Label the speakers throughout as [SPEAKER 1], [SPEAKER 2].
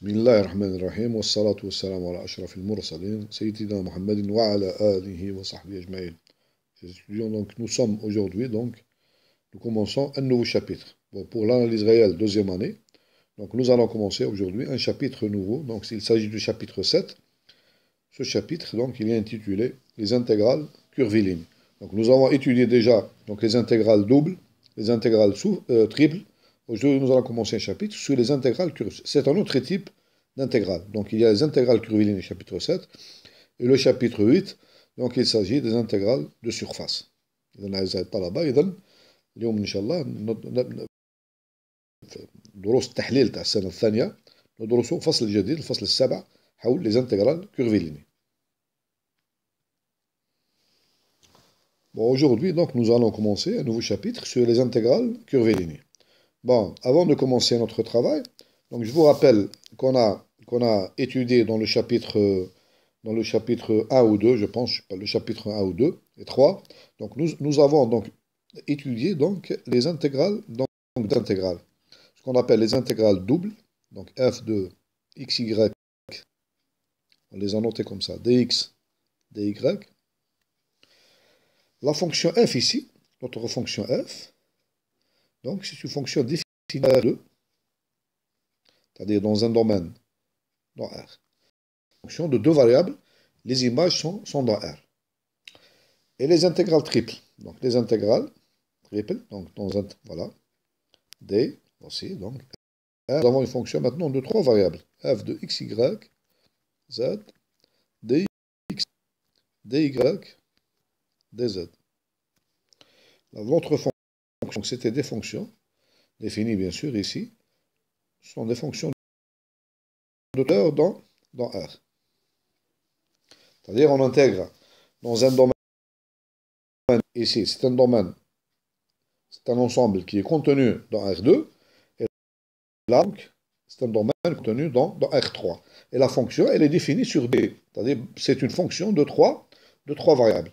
[SPEAKER 1] donc nous sommes aujourd'hui donc nous commençons un nouveau chapitre pour l'analyse réelle deuxième année donc nous allons commencer aujourd'hui un chapitre nouveau donc il s'agit du chapitre 7 ce chapitre donc il est intitulé les intégrales curvilignes donc nous avons étudié déjà donc les intégrales doubles les intégrales euh, triples Aujourd'hui, nous allons commencer un chapitre sur les intégrales curvilines. C'est un autre type d'intégrale. Donc, il y a les intégrales curvilignes, chapitre 7, et le chapitre 8, donc il s'agit des intégrales de surface. إذن Bon, aujourd'hui, donc, nous allons commencer un nouveau chapitre sur les intégrales curvilinies. Bon, avant de commencer notre travail, je vous rappelle qu'on a, qu'on a étudié dans le, chapitre, dans le chapitre 1 ou 2, je pense, le chapitre 1 ou 2 et 3. Donc nous, avons donc étudié donc les intégrales donc, d'intégrales. Ce qu'on appelle les intégrales doubles, donc f de x, y, on les a notées comme ça, dx, dy. La fonction f ici, notre fonction f, donc c'est une fonction r 2, c'est-à-dire dans un domaine, dans R. Fonction de deux variables, les images sont, dans R. Et les intégrales triples, donc les intégrales triples, donc dans un, voilà, D aussi, donc R. Nous avons une fonction maintenant de trois variables, f de x, y, z, dx, dy, dz. votre fonction donc c'était des fonctions, définies bien sûr ici, sont des fonctions d'auteur dans, dans R. C'est-à-dire on intègre dans un domaine, ici c'est un domaine, c'est un ensemble qui est contenu dans R2, et là c'est un domaine contenu dans, R3. Et la fonction elle est définie sur B. c'est-à-dire c'est une fonction de trois, de trois variables.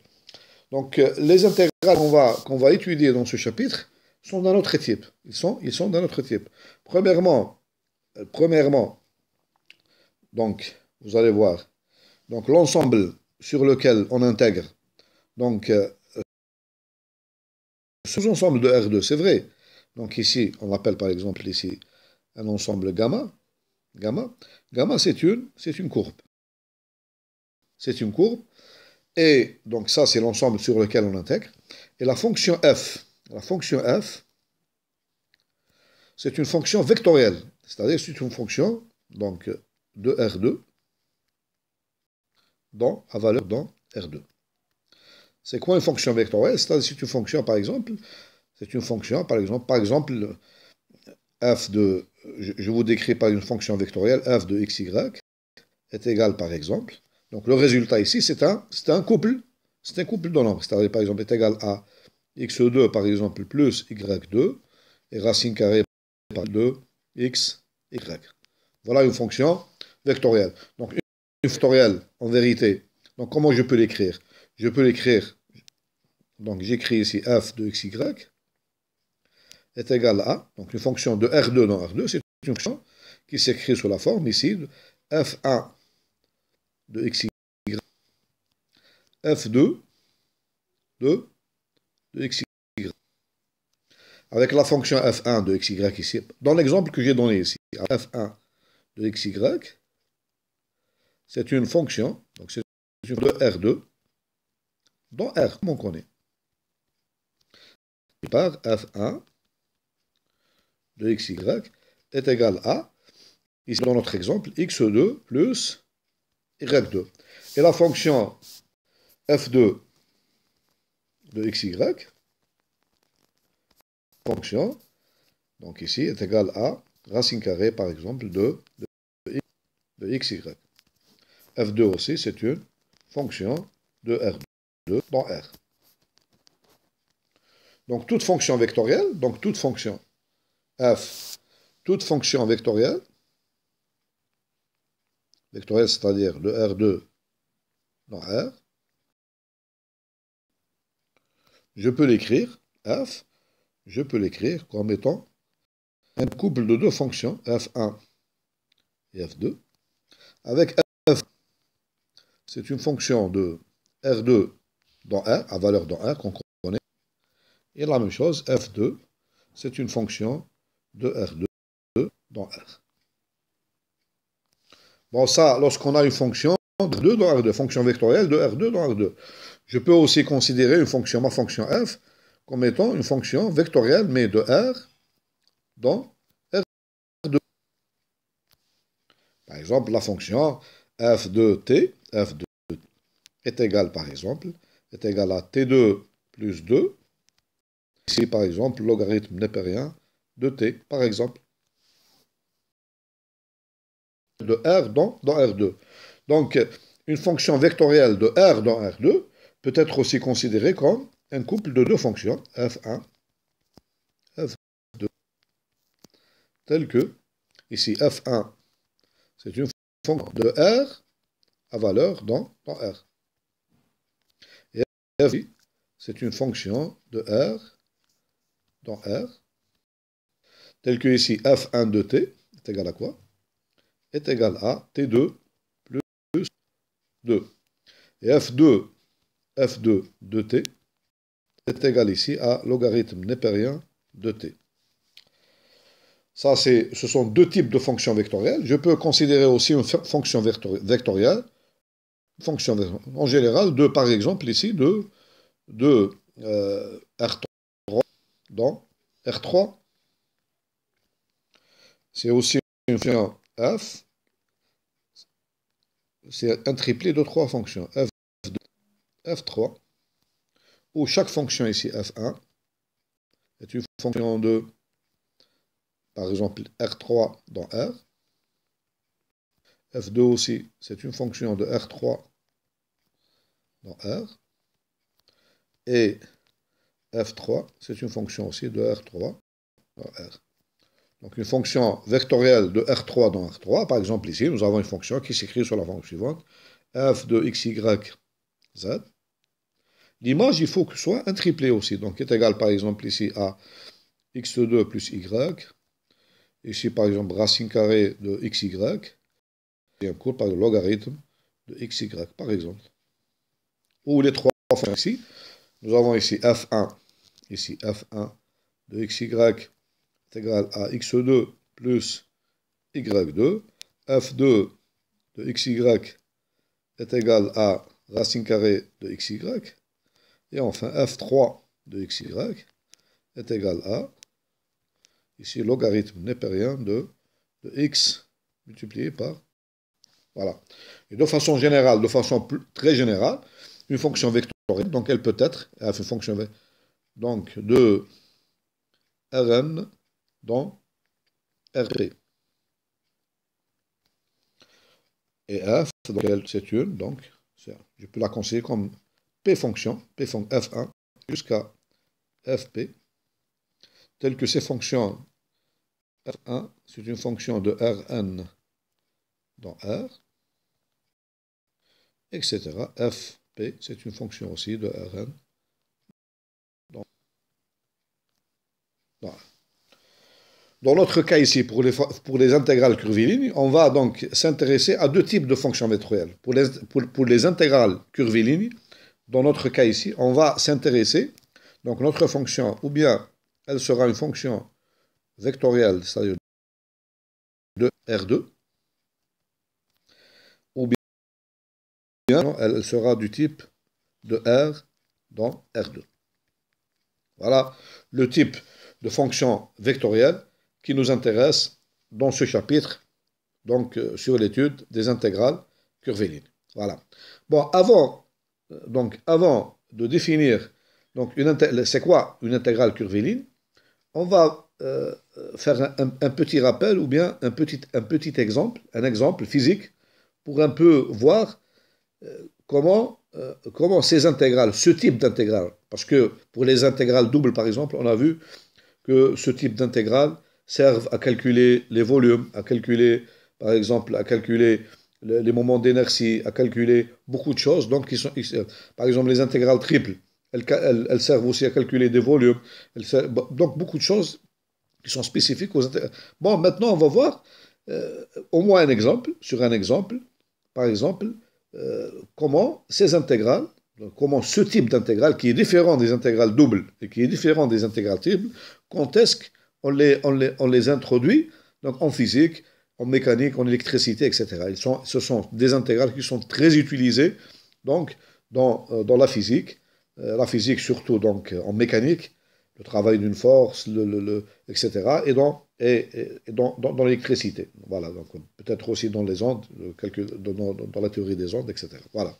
[SPEAKER 1] Donc euh, les intégrales qu'on va, étudier dans ce chapitre sont d'un autre type. Ils sont, ils sont d'un autre type. Premièrement, euh, premièrement, donc vous allez voir, donc l'ensemble sur lequel on intègre, donc euh, sous-ensemble de R2, c'est vrai. Donc ici, on appelle par exemple ici un ensemble gamma. Gamma, gamma c'est une, une courbe. C'est une courbe et donc ça, c'est l'ensemble sur lequel on intègre. Et la fonction f, la fonction f, c'est une fonction vectorielle, c'est-à-dire c'est une fonction donc de R2 dans à valeur dans R2. C'est quoi une fonction vectorielle C'est-à-dire c'est une fonction par exemple, c'est une fonction par exemple, par exemple f de, je vous décris par une fonction vectorielle f de y est égal par exemple donc le résultat ici, c'est un, un couple. C'est un couple de nombres. C'est-à-dire, par exemple, est égal à x2, par exemple, plus y2, et racine carrée par 2, x, y. Voilà une fonction vectorielle. Donc une vectorielle, en vérité. Donc comment je peux l'écrire Je peux l'écrire, donc j'écris ici f de xy est égal à, donc une fonction de R2 dans R2, c'est une fonction qui s'écrit sous la forme ici de F1 de xy f2 de, de xy. Avec la fonction f1 de xy ici, dans l'exemple que j'ai donné ici, f1 de xy, c'est une fonction, donc c'est une de R2, dans R, comme on connaît. Par F1 de xy est égal à, ici dans notre exemple, x2 plus y2. Et la fonction f2 de xy, fonction, donc ici, est égale à racine carrée, par exemple, de, de xy. f2 aussi, c'est une fonction de r2 dans R. Donc toute fonction vectorielle, donc toute fonction f, toute fonction vectorielle c'est-à-dire de R2 dans R. Je peux l'écrire, f, je peux l'écrire comme étant un couple de deux fonctions, f1 et f2, avec f, c'est une fonction de r2 dans r, à valeur dans r, qu'on connaît, et la même chose, f2, c'est une fonction de r2 dans r. Bon, ça, lorsqu'on a une fonction de 2 fonction vectorielle de R2 dans R2. Je peux aussi considérer une fonction, ma fonction f, comme étant une fonction vectorielle, mais de R dans R2. Par exemple, la fonction f de t, f est égale, par exemple, est égale à t2 plus 2. Ici, par exemple, logarithme n'est pas rien de t, par exemple de R dans, R2. Donc, une fonction vectorielle de R dans R2 peut être aussi considérée comme un couple de deux fonctions, f1, f2, tel que, ici, f1, c'est une fonction de R à valeur dans, R. Et f2, c'est une fonction de R dans R, telle que ici, f1 de t est égal à quoi est égal à T2 plus 2. Et F2, F2 de T est égal ici à logarithme népérien de T. Ça, ce sont deux types de fonctions vectorielles. Je peux considérer aussi une fonction vectorielle. fonction en général, de, par exemple, ici, de, euh, R3 dans R3. C'est aussi une fonction f c'est un triplé de trois fonctions, f2, f3, où chaque fonction ici, f1, est une fonction de, par exemple, r3 dans r. f2 aussi, c'est une fonction de r3 dans r. Et f3, c'est une fonction aussi de r3 dans r donc une fonction vectorielle de R3 dans R3. Par exemple, ici, nous avons une fonction qui s'écrit sur la forme suivante, f de x, y, z. L'image, il faut que soit un triplé aussi, donc qui est égal par exemple ici à x2 plus y, ici par exemple racine carrée de y, et un cours par le logarithme de x, y, par exemple. Ou les trois fonctions ici, nous avons ici f1, ici f1 de y égal à x2 plus y2, f2 de xy est égal à racine carrée de xy, et enfin f3 de xy est égal à, ici logarithme népérien de, de x multiplié par, voilà. Et de façon générale, de façon très générale, une fonction vectorielle, donc elle peut être, une fonction donc de Rn dans RP. Et F, c'est une, donc je peux la considérer comme P fonction, P fonction F1 jusqu'à Fp, telle que ces fonctions F1, c'est une fonction de Rn dans R, etc. Fp, c'est une fonction aussi de Rn dans R. Dans notre cas ici, pour les, pour les intégrales curvilignes, on va donc s'intéresser à deux types de fonctions vectorielles. Pour les, pour, pour les intégrales curvilignes, dans notre cas ici, on va s'intéresser, donc notre fonction, ou bien elle sera une fonction vectorielle, c'est-à-dire de R2, ou bien elle sera du type de R dans R2. Voilà le type de fonction vectorielle qui nous intéresse dans ce chapitre, donc euh, sur l'étude des intégrales curvilines. Voilà. Bon, avant, euh, donc, avant de définir donc c'est quoi une intégrale curviline, on va euh, faire un, petit rappel ou bien un petit, un petit exemple, un exemple physique, pour un peu voir comment, comment ces intégrales, ce type d'intégrale, parce que pour les intégrales doubles par exemple, on a vu que ce type d'intégrale servent à calculer les volumes, à calculer, par exemple, à calculer les moments d'inertie, à calculer beaucoup de choses. Donc, qui sont, euh, par exemple, les intégrales triples, elles, elles, servent aussi à calculer des volumes. Elles donc, beaucoup de choses qui sont spécifiques aux intégrales. Bon, maintenant, on va voir euh, au moins un exemple, sur un exemple, par exemple, euh, comment ces intégrales, comment ce type d'intégrale, qui est différent des intégrales doubles et qui est différent des intégrales triples, que on les, on on les introduit donc en physique, en mécanique, en électricité, etc. Ils sont, ce sont des intégrales qui sont très utilisées donc, dans, euh, la physique, euh, la physique surtout donc, euh, en mécanique, le travail d'une force, le, etc. et dans, et, dans, l'électricité. Voilà, donc peut-être aussi dans les ondes, quelques, dans, dans, la théorie des ondes, etc. Voilà.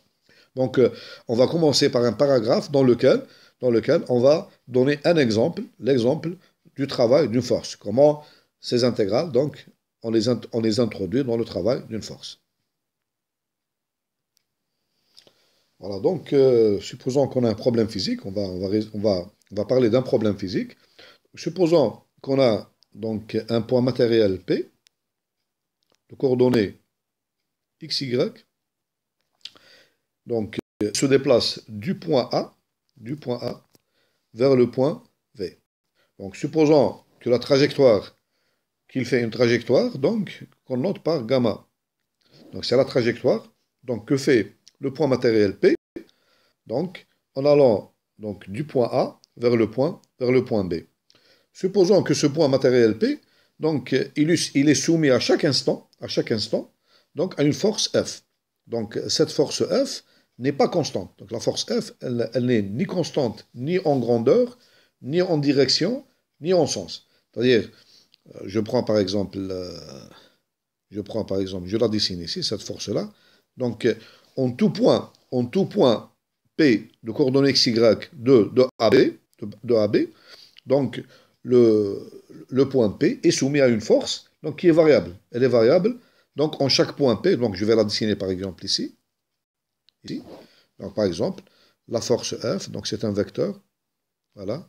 [SPEAKER 1] Donc on va commencer par un paragraphe dans lequel, dans lequel on va donner un exemple, l'exemple du travail d'une force. Comment ces intégrales, donc, on les, on introduit dans le travail d'une force. Voilà, donc, euh, supposons qu'on a un problème physique, on va, on va, on va parler d'un problème physique. Supposons qu'on a donc un point matériel P, de coordonnées y donc euh, se déplace du point A, du point A, vers le point donc, supposons que la trajectoire, qu'il fait une trajectoire, donc, qu'on note par gamma. Donc, c'est la trajectoire. Donc, que fait le point matériel P Donc, en allant donc, du point A vers le point, vers le point B. Supposons que ce point matériel P, donc, il, est soumis à chaque instant, à chaque instant, donc, à une force F. Donc, cette force F n'est pas constante. Donc, la force F, elle n'est ni constante, ni en grandeur, ni en direction, ni en sens. C'est-à-dire, euh, euh, je prends par exemple, je prends par exemple, je la dessine ici, cette force-là. Donc, euh, en tout point, en tout point P de coordonnées XY de, de AB, de, AB, donc le, le point P est soumis à une force donc qui est variable. Elle est variable. Donc en chaque point P, donc je vais la dessiner par exemple ici. ici. Donc par exemple, la force F, donc c'est un vecteur. Voilà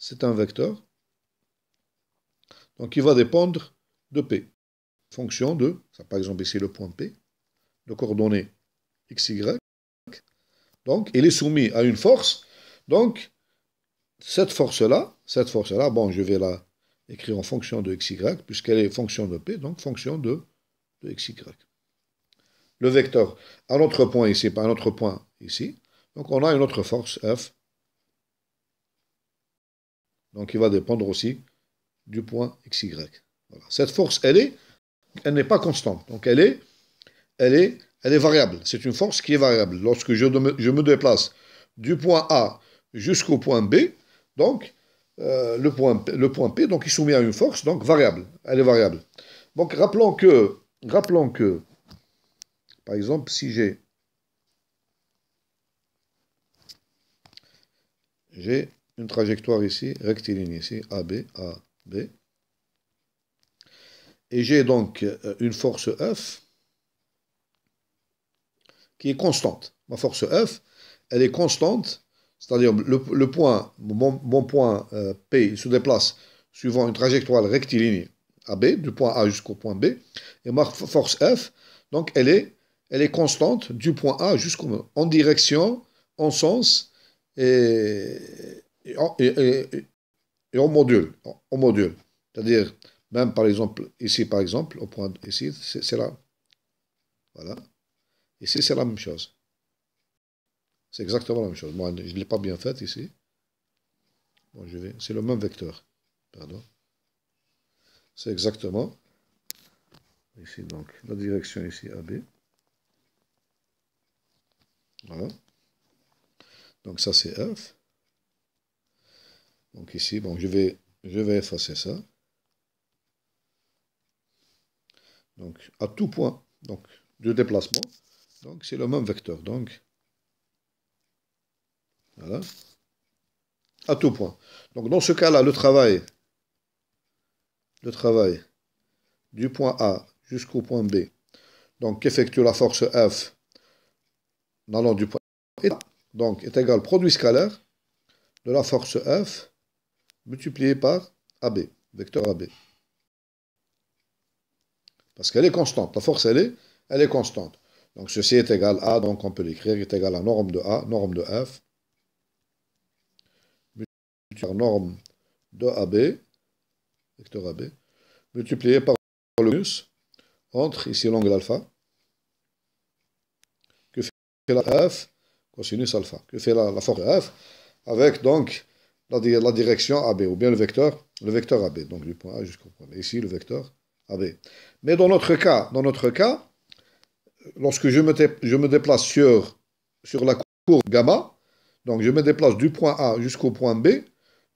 [SPEAKER 1] c'est un vecteur. Donc il va dépendre de P, fonction de, ça, par exemple ici le point P, de coordonnées y. Donc il est soumis à une force. Donc cette force-là, cette force-là, bon je vais la écrire en fonction de x, y, puisqu'elle est fonction de P, donc fonction de, x, y. Le vecteur, à autre point ici, pas un autre point ici. Donc on a une autre force F donc il va dépendre aussi du point xy. Voilà. Cette force, elle est, elle n'est pas constante. Donc elle est, elle est, elle est variable. C'est une force qui est variable. Lorsque je, me déplace du point A jusqu'au point B, donc euh, le, point, le point P, donc il est soumis à une force, donc variable. Elle est variable. Donc rappelons que, rappelons que, par exemple, si j'ai j'ai une trajectoire ici, rectiligne ici, AB, AB. Et j'ai donc euh, une force F qui est constante. Ma force F, elle est constante, c'est-à-dire le, point, mon, point euh, P se déplace suivant une trajectoire rectiligne AB, du point A jusqu'au point B, et ma force F, donc elle est, elle est constante du point A jusqu'au en direction, en sens et, Oh, et, et, on module. module. C'est-à-dire, même par exemple, ici par exemple, au point ici, c'est là. Voilà. Ici, c'est la même chose. C'est exactement la même chose. Moi, je ne l'ai pas bien fait ici. Bon, je vais. C'est le même vecteur. Pardon. C'est exactement. Ici, donc, la direction ici, AB. Voilà. Donc, ça, c'est F. Donc ici, je vais, effacer ça. Donc à tout point donc, de déplacement, donc c'est le même vecteur. Donc voilà. À tout point. Donc dans ce cas-là, le travail, le travail du point A jusqu'au point B, donc qu'effectue la force F allant du point A, donc est égal produit scalaire de la force F multiplié par AB, vecteur AB. Parce qu'elle est constante. La force, elle est, elle est constante. Donc ceci est égal à, donc on peut l'écrire, est égal à norme de A, norme de F, multiplié par norme de AB, vecteur AB, multiplié par le entre ici l'angle alpha, que fait la F, cosinus alpha, que fait la, la force F, avec donc la, direction AB, ou bien le vecteur, le vecteur AB, donc du point A jusqu'au point B. Ici, le vecteur AB. Mais dans notre cas, dans notre cas lorsque je me, je me déplace sur, sur la courbe gamma, donc je me déplace du point A jusqu'au point B,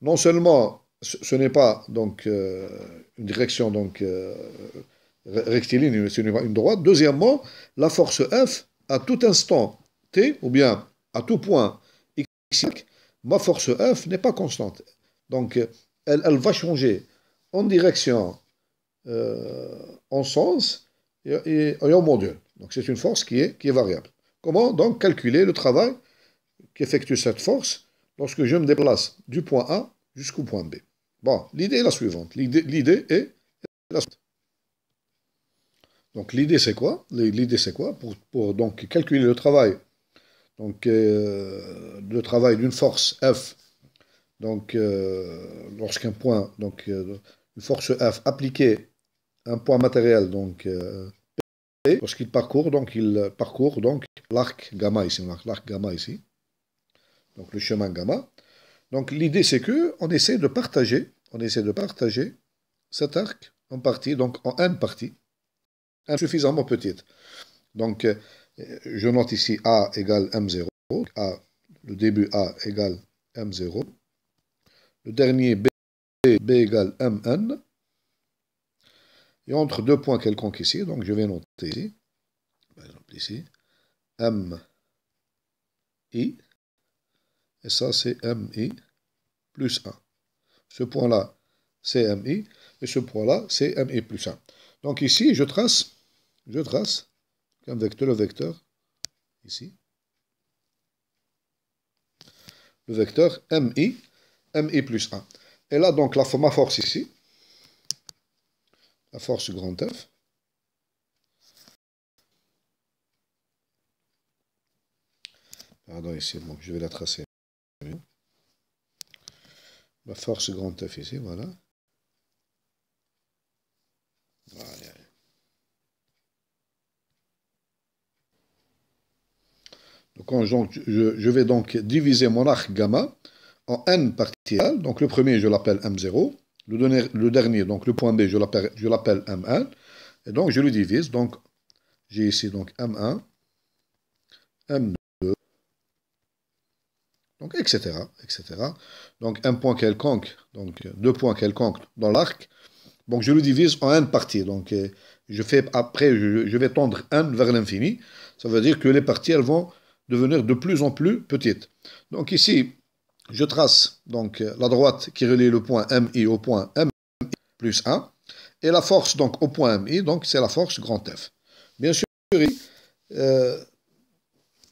[SPEAKER 1] non seulement ce, n'est pas donc, euh, une direction donc, euh, rectiligne, ce n'est pas une droite, deuxièmement, la force F, à tout instant t, ou bien à tout point x, ma force F n'est pas constante. Donc, elle, va changer en direction, euh, en sens et, en module. Donc, c'est une force qui est, variable. Comment donc calculer le travail qu'effectue cette force lorsque je me déplace du point A jusqu'au point B Bon, l'idée est la suivante. L'idée est la Donc, l'idée, c'est quoi L'idée, c'est quoi pour, pour donc calculer le travail donc euh, le travail d'une force F, donc euh, lorsqu'un point, donc euh, une force F appliquée à un point matériel, donc P, lorsqu'il parcourt, donc il parcourt donc l'arc gamma ici, l'arc gamma ici, donc le chemin gamma. Donc l'idée c'est que on essaie de partager, on essaie de partager cet arc en partie, donc en n parties, insuffisamment petite. Donc je note ici A égale M0. A, le début A égale M0. Le dernier B, B égale Mn. Et entre deux points quelconques ici, donc je vais noter ici, par exemple ici, M, I, et ça c'est MI plus 1. Ce point-là, c'est MI, et ce point-là, c'est MI plus 1. Donc ici, je trace, je trace vecteur, le vecteur, ici, le vecteur mi, mi plus 1. Et là, donc, la, ma force ici, la force grand F, pardon, ici, bon, je vais la tracer. La force grand F ici, voilà. je, vais donc diviser mon arc gamma en n parties. Donc le premier, je l'appelle m0. Le dernier, donc le point B, je l'appelle m M1. Et donc je le divise. Donc j'ai ici donc m1, m2, donc etc. etc. Donc un point quelconque, donc deux points quelconques dans l'arc. Donc je le divise en n parties. Donc je fais après, je, je vais tendre n vers l'infini. Ça veut dire que les parties, elles vont devenir de plus en plus petite. Donc ici, je trace donc la droite qui relie le point MI au point MI plus 1, et la force donc au point MI, donc c'est la force grand F. Bien sûr, euh,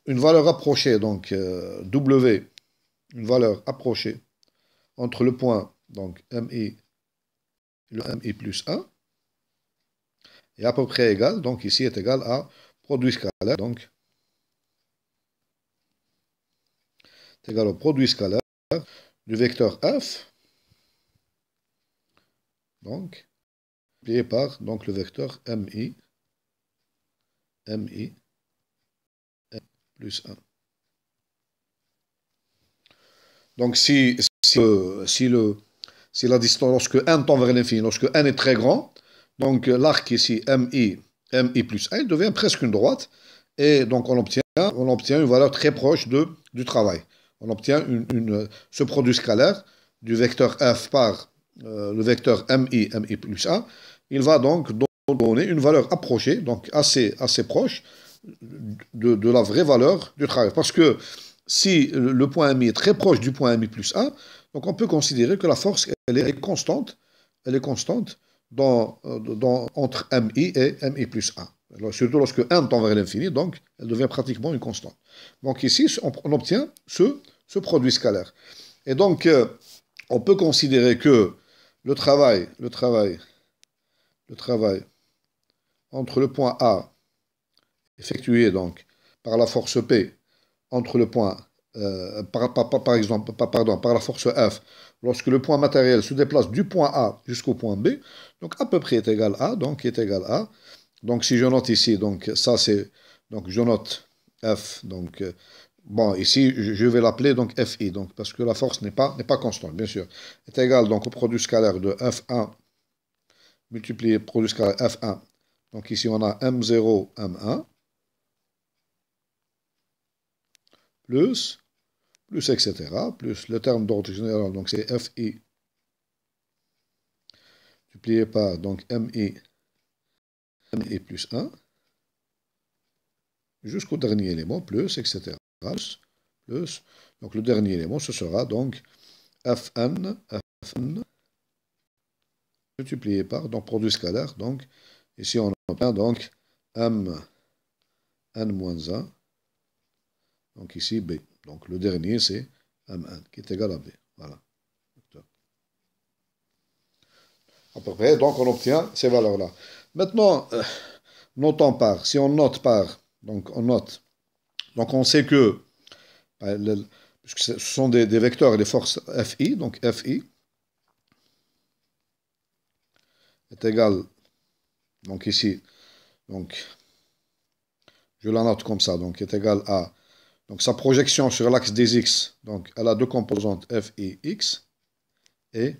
[SPEAKER 1] une valeur approchée, donc euh, W, une valeur approchée entre le point donc MI et le MI plus 1, est à peu près égale, donc ici est égal à produit scalaire, donc égal au produit scalaire du vecteur f, donc, multiplié par donc, le vecteur mi, mi, plus 1. Donc, si, si, le, si la distance, lorsque n tend vers l'infini, lorsque n est très grand, donc l'arc ici, mi, mi plus 1, devient presque une droite, et donc on obtient, on obtient une valeur très proche de, du travail on obtient une, euh, ce produit scalaire du vecteur f par euh, le vecteur mi, mi plus a. Il va donc donner une valeur approchée, donc assez, assez proche de, la vraie valeur du travail. Parce que si le point mi est très proche du point mi plus a, donc on peut considérer que la force elle est constante, elle est constante euh, entre mi et mi plus A. Alors, surtout lorsque 1 tend vers l'infini, donc elle devient pratiquement une constante. Donc ici, on obtient ce, ce produit scalaire. Et donc, euh, on peut considérer que le travail, le travail, le travail entre le point A, effectué donc par la force P, entre le point, euh, par, par, par, exemple, par, pardon, par la force F, lorsque le point matériel se déplace du point A jusqu'au point B, donc à peu près est égal à, donc est égal à, donc si je note ici, donc ça c'est, donc je note F, donc euh, Bon, ici, je vais l'appeler donc Fi, donc, parce que la force n'est pas, pas constante, bien sûr. Est égal donc au produit scalaire de F1 multiplié produit scalaire F1. Donc ici, on a M0, M1 plus, plus etc., plus le terme d'ordre général, donc c'est Fi multiplié par donc MI, MI plus 1 jusqu'au dernier élément, plus, etc plus. Donc le dernier élément, ce sera donc Fn, Fn, multiplié par, donc produit scalaire, donc ici on obtient donc M, N-1, donc ici B. Donc le dernier c'est Mn, qui est égal à B. Voilà. À peu près, donc on obtient ces valeurs-là. Maintenant, euh, notons par, si on note par, donc on note donc on sait que, euh, ce sont des, vecteurs et des forces Fi, donc Fi est égal, donc ici, donc je la note comme ça, donc est égal à, donc sa projection sur l'axe des x, donc elle a deux composantes Fi x et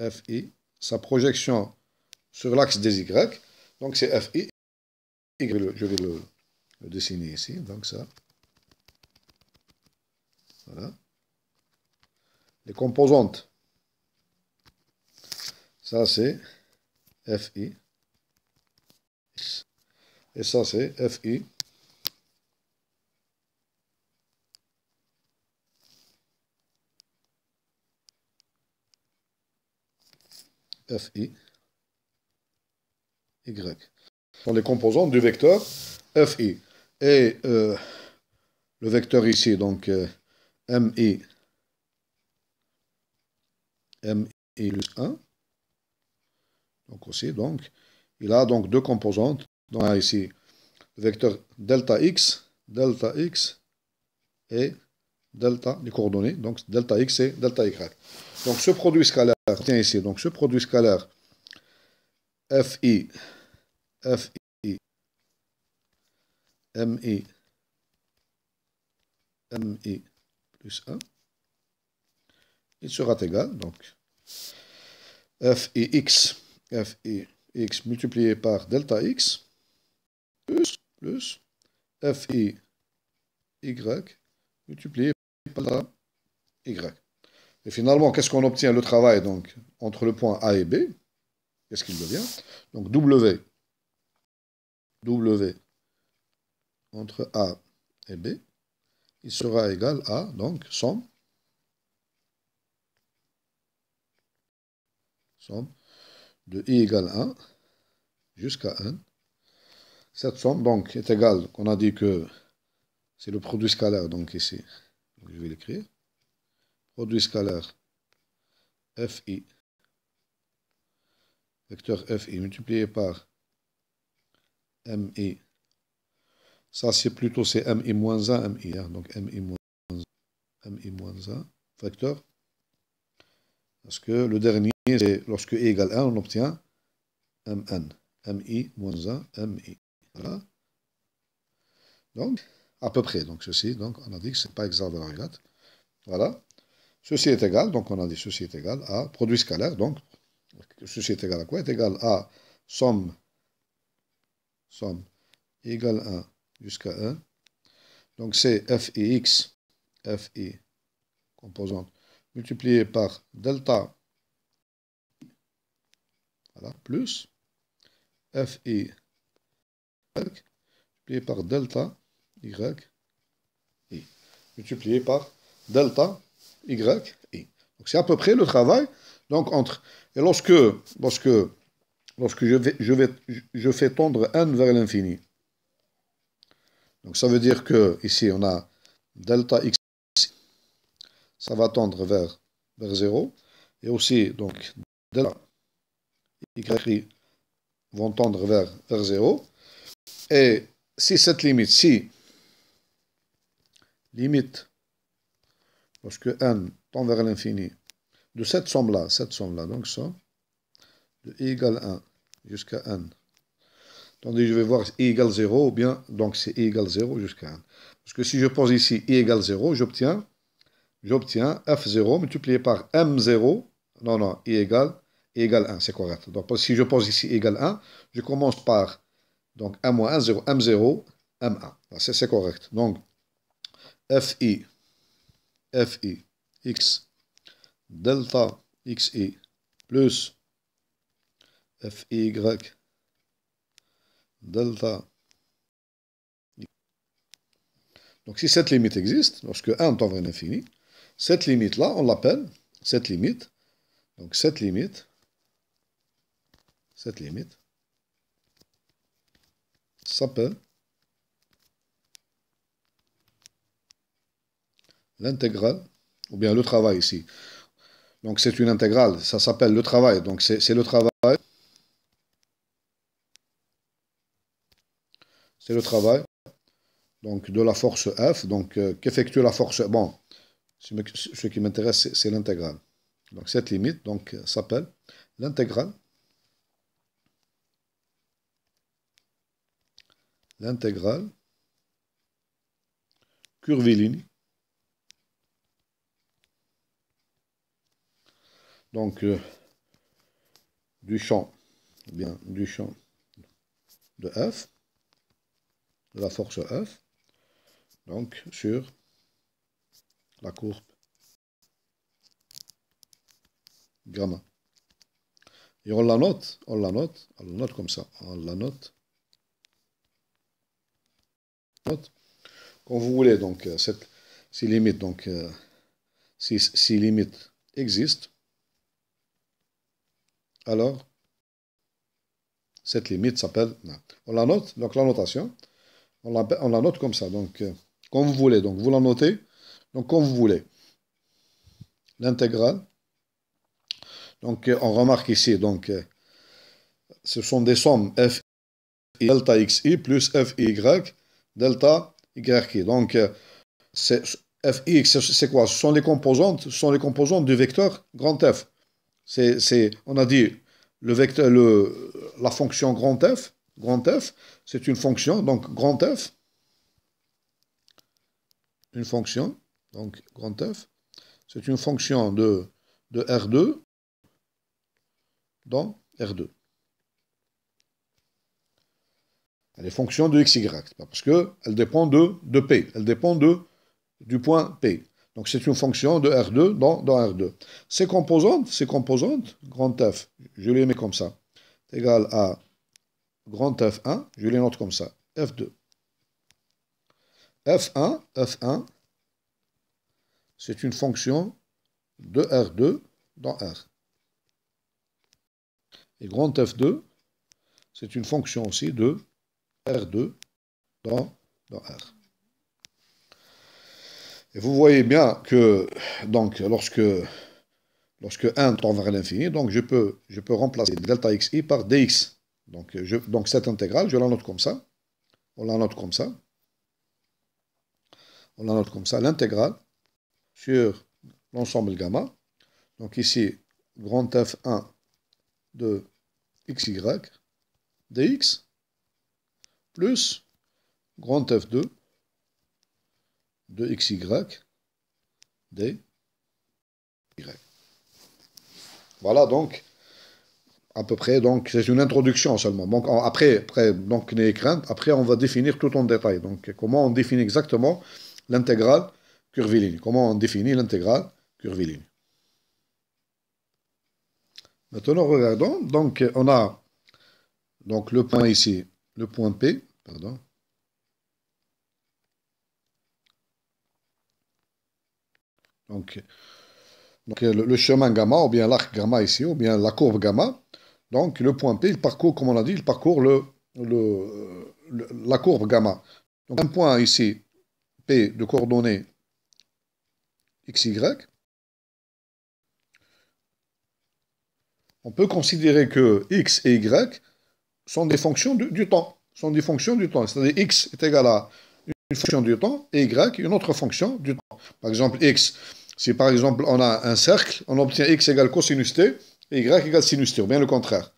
[SPEAKER 1] Fi, sa projection sur l'axe des y, donc c'est Fi, y, je vais le dessiner ici, donc ça. Voilà. Les composantes. Ça, c'est FI. Et ça, c'est FI. FI, Y. sont les composantes du vecteur FI et euh, le vecteur ici, donc euh, MI, MI plus 1. Donc aussi, donc, il a donc deux composantes. Donc on a ici le vecteur delta x, delta x et delta les coordonnées, donc delta x et delta y. Donc ce produit scalaire, tiens ici, donc ce produit scalaire fi, fi ME, ME plus 1, il sera égal, donc, f et x, f et x multiplié par delta x, plus, plus, f et y multiplié par y. Et finalement, qu'est-ce qu'on obtient le travail donc entre le point A et B Qu'est-ce qu'il devient Donc W. W entre A et B, il sera égal à, donc, somme, somme de i égale 1 jusqu'à 1. Cette somme, donc, est égale, on a dit que c'est le produit scalaire, donc ici, je vais l'écrire, produit scalaire fi, vecteur fi multiplié par mi ça, c'est plutôt c'est MI-1, MI. Hein, donc MI-1, MI-1, facteur. Parce que le dernier, c'est lorsque E égale 1, on obtient MN. MI-1, MI. Voilà. Donc, à peu près. Donc, ceci, donc, on a dit que ce n'est pas régate. Voilà. Ceci est égal, donc on a dit ceci est égal à produit scalaire. Donc, ceci est égal à quoi Est égal à somme, somme égale 1 jusqu'à 1. Donc c'est f et x, f et composante, multiplié par delta, voilà, plus f et y, multiplié par delta, y, i, multiplié par delta, y, et Donc c'est à peu près le travail. Donc entre, et lorsque, lorsque, lorsque je, vais, je, vais, je fais tendre n vers l'infini, donc ça veut dire que ici on a delta x, ça va tendre vers, vers 0. Et aussi, donc, delta y vont tendre vers, vers 0. Et si cette limite, si limite, lorsque n tend vers l'infini, de cette somme-là, cette somme-là, donc ça, de i égale 1 jusqu'à n, Tandis je vais voir i égale 0, ou bien, donc c'est i égale 0 jusqu'à 1. Parce que si je pose ici i égale 0, j'obtiens j'obtiens f0 multiplié par m0. Non, non, i égale, 1, c'est correct. Donc si je pose ici i égale 1, je commence par donc 1 1, 0, m0, m1. C'est correct. Donc fi, fi, x delta xi plus y delta Donc si cette limite existe, lorsque 1 tend vers l'infini, cette limite-là, on l'appelle, cette limite, donc cette limite, cette limite, s'appelle l'intégrale, ou bien le travail ici. Donc c'est une intégrale, ça s'appelle le travail, donc c'est le travail c'est le travail donc de la force F, donc euh, qu'effectue la force Bon, ce qui m'intéresse, c'est l'intégrale. Donc cette limite donc s'appelle l'intégrale. L'intégrale curviligne. Donc euh, du champ, bien du champ de F de la force F, donc sur la courbe gamma. Et on la note, on la note, on la note comme ça, on la note. note. Quand vous voulez, donc, euh, cette, ces limites, donc, euh, si, si limites existent, alors, cette limite s'appelle, on la note, donc la notation, on la, note comme ça, donc euh, comme vous voulez. Donc vous la notez, donc comme vous voulez. L'intégrale. Donc euh, on remarque ici, donc euh, ce sont des sommes f delta xi plus f y delta y Donc f x c'est quoi Ce sont les composantes, ce sont les composantes du vecteur grand F. C'est, on a dit le vecteur, la fonction grand F, grand F, c'est une fonction, donc grand F, une fonction, donc grand F, c'est une fonction de, R2 dans R2. Elle est fonction de x, y, parce qu'elle dépend de, P, elle dépend de, du point P. Donc c'est une fonction de R2 dans, dans R2. Ces composantes, ces composantes, grand F, je les mets comme ça, égal à grand F1, je les note comme ça, F2. F1, F1, c'est une fonction de R2 dans R. Et grand F2, c'est une fonction aussi de R2 dans, R. Et vous voyez bien que, donc, lorsque, lorsque 1 tend vers l'infini, donc je peux, je peux remplacer delta xi par dx. Donc, euh, je, donc cette intégrale, je la note comme ça. On la note comme ça. On la note comme ça, l'intégrale sur l'ensemble gamma. Donc ici, grand F1 de xy dx plus grand F2 de xy dy. Voilà donc à peu près. Donc, c'est une introduction seulement. Donc, après, après, donc, après, on va définir tout en détail. Donc, comment on définit exactement l'intégrale curviligne. Comment on définit l'intégrale curviligne. Maintenant, regardons. Donc, on a donc, le point ici, le point P, pardon. donc le, chemin gamma, ou bien l'arc gamma ici, ou bien la courbe gamma. Donc le point P, il parcourt, comme on l'a dit, il parcourt le, la courbe gamma. Donc un point ici, P de coordonnées (x, y, On peut considérer que X et Y sont des fonctions du, temps. Sont des fonctions du temps. C'est-à-dire X est égal à une fonction du temps et Y une autre fonction du temps. Par exemple, X, si par exemple on a un cercle, on obtient X égale cosinus T, et y égale sinus ou bien le contraire.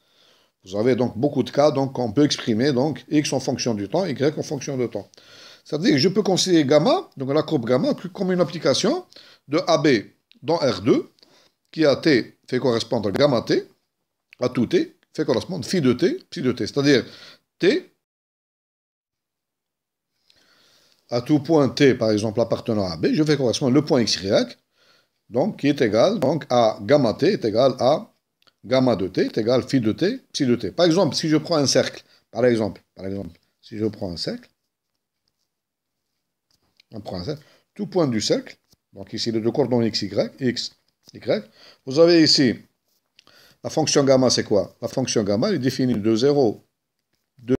[SPEAKER 1] Vous avez donc beaucoup de cas, donc on peut exprimer donc x en fonction du temps, y en fonction du temps. C'est-à-dire que je peux considérer gamma, donc la courbe gamma, comme une application de AB dans R2, qui à t fait correspondre gamma t, à tout t, fait correspondre phi de t, psi de t. C'est-à-dire t, à tout point t, par exemple, appartenant à AB, je fais correspondre le point y donc qui est égal donc, à gamma t est égal à gamma de t est égal phi de t, psi de t. Par exemple, si je prends un cercle, par exemple, par exemple, si je prends un cercle, on prend un cercle, tout point du cercle, donc ici les deux cordons x, y, x, y, vous avez ici la fonction gamma, c'est quoi La fonction gamma, est définie de 0, 2,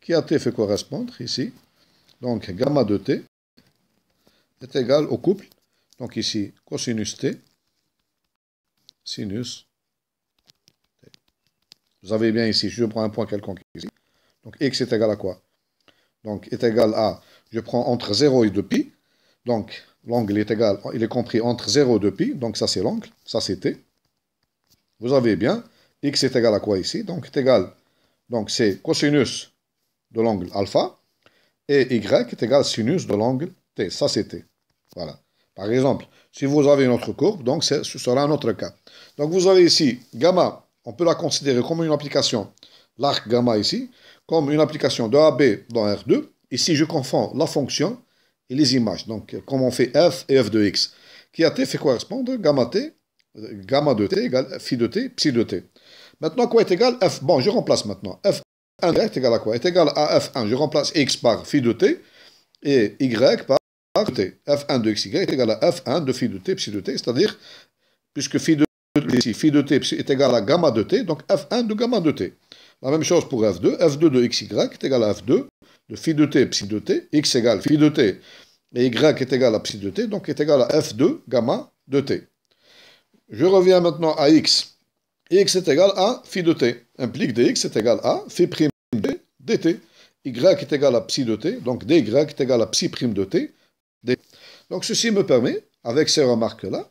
[SPEAKER 1] qui a t fait correspondre ici. Donc gamma de t est égal au couple, donc ici cosinus t sinus. Vous avez bien ici, je prends un point quelconque ici. Donc x est égal à quoi Donc est égal à, je prends entre 0 et 2 pi donc l'angle est égal, il est compris entre 0 et 2 pi donc ça c'est l'angle, ça c'est t. Vous avez bien, x est égal à quoi ici Donc est égal, donc c'est cosinus de l'angle alpha, et y est égal sinus de l'angle t, ça c'est t. Voilà. Par exemple, si vous avez une autre courbe, donc ce sera un autre cas. Donc vous avez ici gamma, on peut la considérer comme une application, l'arc gamma ici, comme une application de AB dans R2. Ici, je confonds la fonction et les images. Donc, comme on fait f et f de x, qui a t fait correspondre gamma t, euh, gamma de t égale phi de t, psi de t. Maintenant, quoi est égal f Bon, je remplace maintenant. f1 est égal à quoi Est égal à f1. Je remplace x par phi de t et y par f1 de xy est égal à f1 de phi de t, psi de t, c'est-à-dire, puisque phi de t, ici, phi de t est égal à gamma de t, donc f1 de gamma de t. La même chose pour f2, f2 de xy est égal à f2 de phi de t, psi de t, x égale phi de t, et y est égal à psi de t, donc est égal à f2 gamma de t. Je reviens maintenant à x. x est égal à phi de t, implique dx est égal à phi prime de dt. y est égal à psi de t, donc dy est égal à psi prime de t, donc ceci me permet, avec ces remarques-là,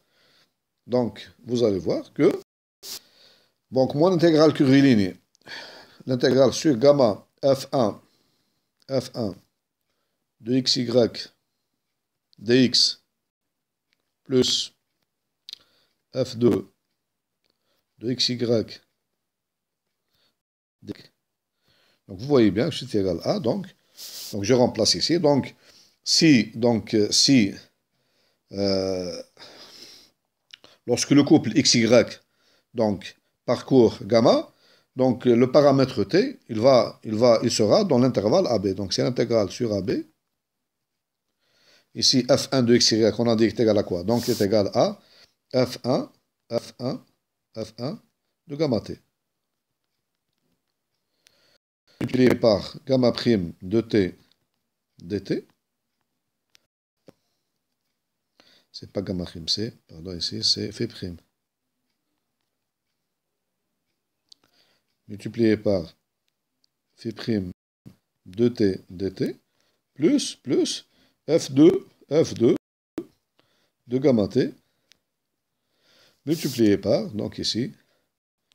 [SPEAKER 1] donc vous allez voir que donc mon intégrale curviligne, l'intégrale sur gamma f1, f1 de xy dx plus f2 de xy dx. Donc vous voyez bien que c'est égal à, donc, donc je remplace ici, donc si, donc, euh, si, euh, lorsque le couple XY, donc, parcourt gamma, donc, euh, le paramètre t, il, va, il, va, il sera dans l'intervalle AB. Donc, c'est l'intégrale sur AB. Ici, f1 de xy, on a dit est égal à quoi Donc, est égal à f1, f1, f1 de gamma t. Multiplié par gamma prime de t dt c'est pas gamma prime, c'est, pardon, ici, c'est phi prime. Multiplié par phi prime 2t dt, plus, plus, f2, f2 de gamma t, multiplié par, donc ici,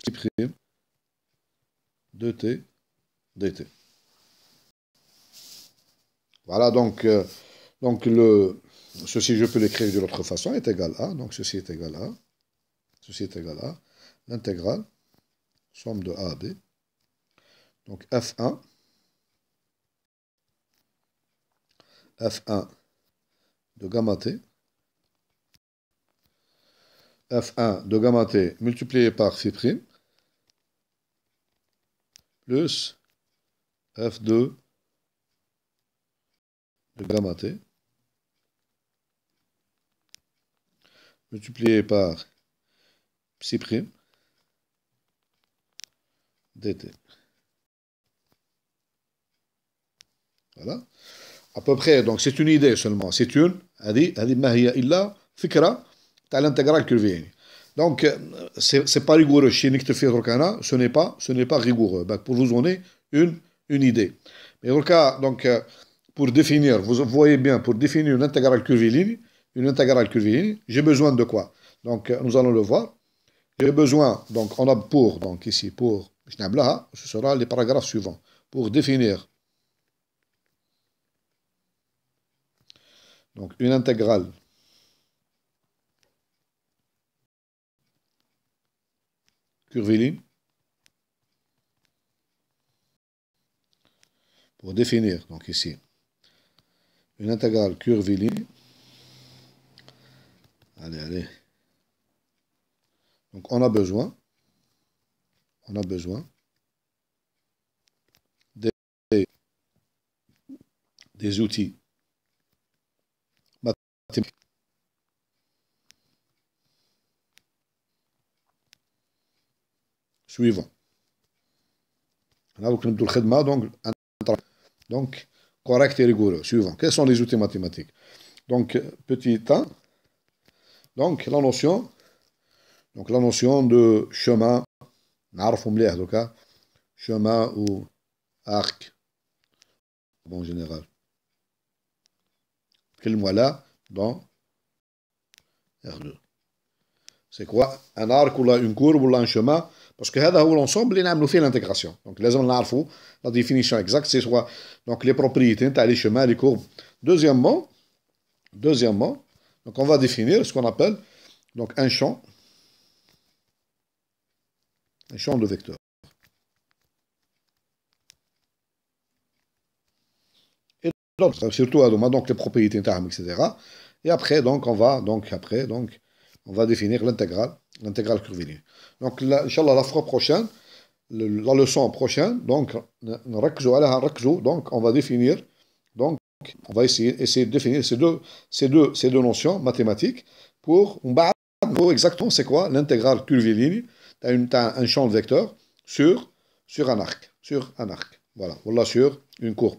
[SPEAKER 1] phi prime 2t dt. Voilà donc, euh, donc le, Ceci, je peux l'écrire de l'autre façon, est égal à. Donc ceci est égal à. Ceci est égal à. L'intégrale, somme de A à B. Donc F1. F1 de gamma t. F1 de gamma t multiplié par phi prime plus F2 de gamma t multiplié par psi prime dt. Voilà. À peu près, donc c'est une idée seulement. C'est une, dit, هذه ما a تاع curviligne. Donc, euh, c'est pas rigoureux. Chez ce n'est pas, ce n'est pas rigoureux. Bah, pour vous donner une, une idée. Mais en cas, donc, euh, pour définir, vous voyez bien, pour définir une intégrale curviligne, une intégrale curviline, j'ai besoin de quoi Donc, euh, nous allons le voir. J'ai besoin, donc, on a pour, donc ici, pour, ce sera les paragraphes suivants, pour définir donc une intégrale curviligne pour définir donc ici une intégrale curviligne Allez, allez. Donc on a besoin, on a besoin des, des outils mathématiques. Suivant. Là, vous donc donc correct et rigoureux. Suivant. Quels sont les outils mathématiques Donc, petit temps. Donc, la notion, donc la notion de chemin, chemin ou arc, en général. Quel mois là dans R2 C'est quoi Un arc ou une courbe ou un chemin Parce que c'est l'ensemble et nous fait l'intégration. Donc, les gens la définition exacte, c'est soit donc, les propriétés, les chemins, les courbes. Deuxièmement, deuxièmement, donc on va définir ce qu'on appelle donc un champ, un champ de vecteurs. Et donc, surtout à donc les propriétés etc. Et après, donc, on va, donc, après, donc, on va définir l'intégrale, l'intégrale curviligne. Donc, la, la fois prochaine, la leçon prochaine, donc, donc on va définir donc, on va essayer, essayer de définir ces deux, ces, deux, ces deux notions mathématiques pour, pour exactement c'est quoi l'intégrale curviligne. Tu as, un champ de vecteurs sur, sur un arc. Sur un arc. Voilà, voilà sur une courbe.